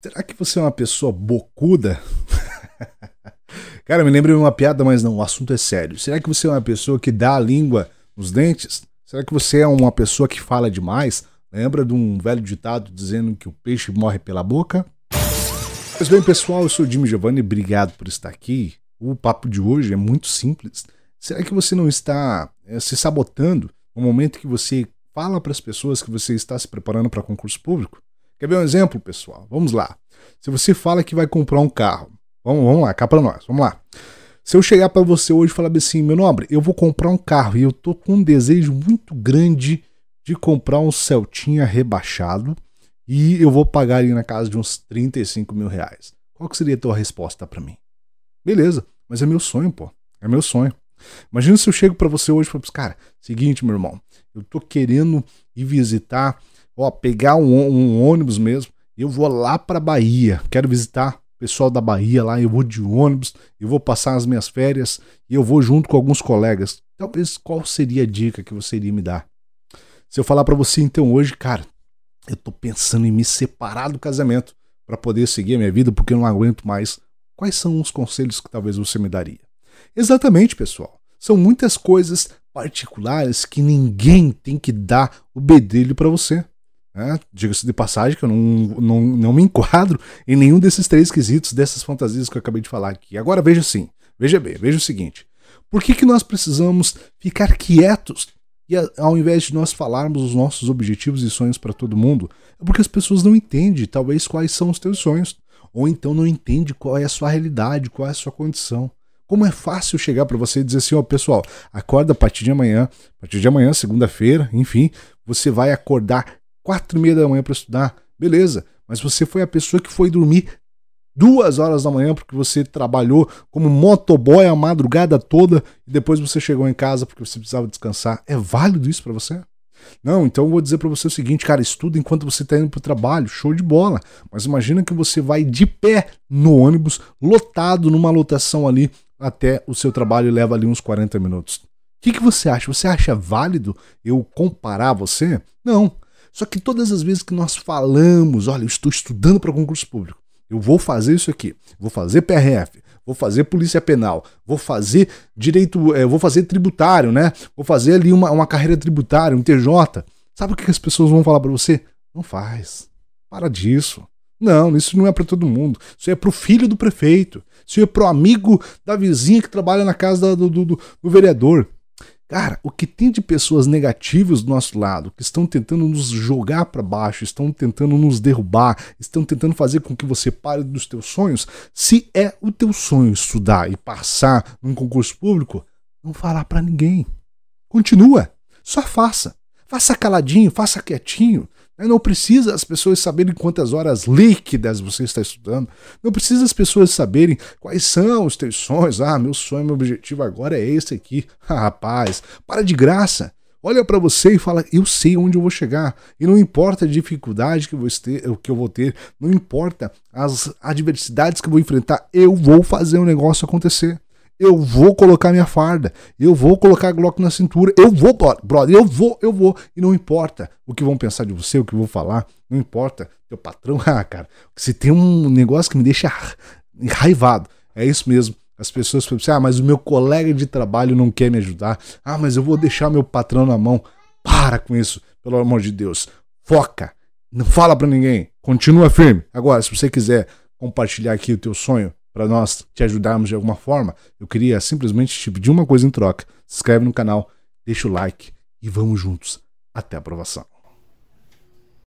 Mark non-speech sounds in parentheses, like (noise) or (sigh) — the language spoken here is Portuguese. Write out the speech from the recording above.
Será que você é uma pessoa bocuda? (laughs) Cara, me lembrei de uma piada, mas não, o assunto é sério. Será que você é uma pessoa que dá a língua nos dentes? Será que você é uma pessoa que fala demais? Lembra de um velho ditado dizendo que o peixe morre pela boca? Pois bem, pessoal, eu sou o Jimmy Giovanni, obrigado por estar aqui. O papo de hoje é muito simples. Será que você não está é, se sabotando no momento que você fala para as pessoas que você está se preparando para concurso público? Quer ver um exemplo, pessoal? Vamos lá. Se você fala que vai comprar um carro, vamos, vamos lá, cá para nós, vamos lá. Se eu chegar para você hoje e falar assim, meu nobre, eu vou comprar um carro e eu tô com um desejo muito grande de comprar um Celtinha rebaixado e eu vou pagar ali na casa de uns 35 mil reais. Qual que seria a tua resposta para mim? Beleza, mas é meu sonho, pô. É meu sonho. Imagina se eu chego para você hoje e falo, assim, cara, seguinte, meu irmão, eu tô querendo ir visitar ó, pegar um, um ônibus mesmo. Eu vou lá para Bahia, quero visitar o pessoal da Bahia lá, eu vou de ônibus, eu vou passar as minhas férias e eu vou junto com alguns colegas. Talvez qual seria a dica que você iria me dar? Se eu falar para você então hoje, cara, eu tô pensando em me separar do casamento para poder seguir a minha vida porque eu não aguento mais. Quais são os conselhos que talvez você me daria? Exatamente, pessoal. São muitas coisas particulares que ninguém tem que dar o bedelho para você. Né? Diga-se de passagem que eu não, não, não me enquadro em nenhum desses três quesitos dessas fantasias que eu acabei de falar aqui. Agora veja assim, veja bem, veja o seguinte. Por que, que nós precisamos ficar quietos e ao invés de nós falarmos os nossos objetivos e sonhos para todo mundo, é porque as pessoas não entendem, talvez, quais são os teus sonhos, ou então não entendem qual é a sua realidade, qual é a sua condição. Como é fácil chegar para você e dizer assim, ó, oh, pessoal, acorda a partir de amanhã, a partir de amanhã, segunda-feira, enfim, você vai acordar quatro e meia da manhã para estudar, beleza, mas você foi a pessoa que foi dormir duas horas da manhã porque você trabalhou como motoboy a madrugada toda e depois você chegou em casa porque você precisava descansar. É válido isso para você? Não, então eu vou dizer para você o seguinte, cara, estuda enquanto você tá indo pro trabalho, show de bola. Mas imagina que você vai de pé no ônibus, lotado numa lotação ali até o seu trabalho e leva ali uns 40 minutos. O que, que você acha? Você acha válido eu comparar você? Não, só que todas as vezes que nós falamos, olha, eu estou estudando para concurso público, eu vou fazer isso aqui, vou fazer PRF, vou fazer polícia penal, vou fazer direito, é, vou fazer tributário, né? Vou fazer ali uma, uma carreira tributária, um TJ. Sabe o que as pessoas vão falar para você? Não faz. Para disso. Não, isso não é para todo mundo. Isso é para o filho do prefeito. Isso é para o amigo da vizinha que trabalha na casa do, do, do vereador. Cara, o que tem de pessoas negativas do nosso lado, que estão tentando nos jogar para baixo, estão tentando nos derrubar, estão tentando fazer com que você pare dos teus sonhos, se é o teu sonho estudar e passar num concurso público, não falar para ninguém. Continua, só faça. Faça caladinho, faça quietinho, né? Não precisa as pessoas saberem quantas horas líquidas você está estudando. Não precisa as pessoas saberem quais são os teus sonhos. Ah, meu sonho, meu objetivo agora é esse aqui. (laughs) Ah, rapaz, para de graça. Olha para você e fala: eu sei onde eu vou chegar. E não importa a dificuldade que, ter, que eu vou ter, não importa as adversidades que eu vou enfrentar, eu vou fazer o um negócio acontecer. Eu vou colocar minha farda. Eu vou colocar a Glock na cintura. Eu vou, brother. Eu vou, eu vou. E não importa o que vão pensar de você, o que vão falar. Não importa. Teu patrão, (laughs) ah, cara. Se tem um negócio que me deixa enraivado. É isso mesmo. As pessoas falam assim: ah, mas o meu colega de trabalho não quer me ajudar. Ah, mas eu vou deixar meu patrão na mão. Para com isso, pelo amor de Deus. Foca. Não fala para ninguém. Continua firme. Agora, se você quiser compartilhar aqui o teu sonho, para nós te ajudarmos de alguma forma, eu queria simplesmente te pedir uma coisa em troca. Se inscreve no canal, deixa o like e vamos juntos até a aprovação.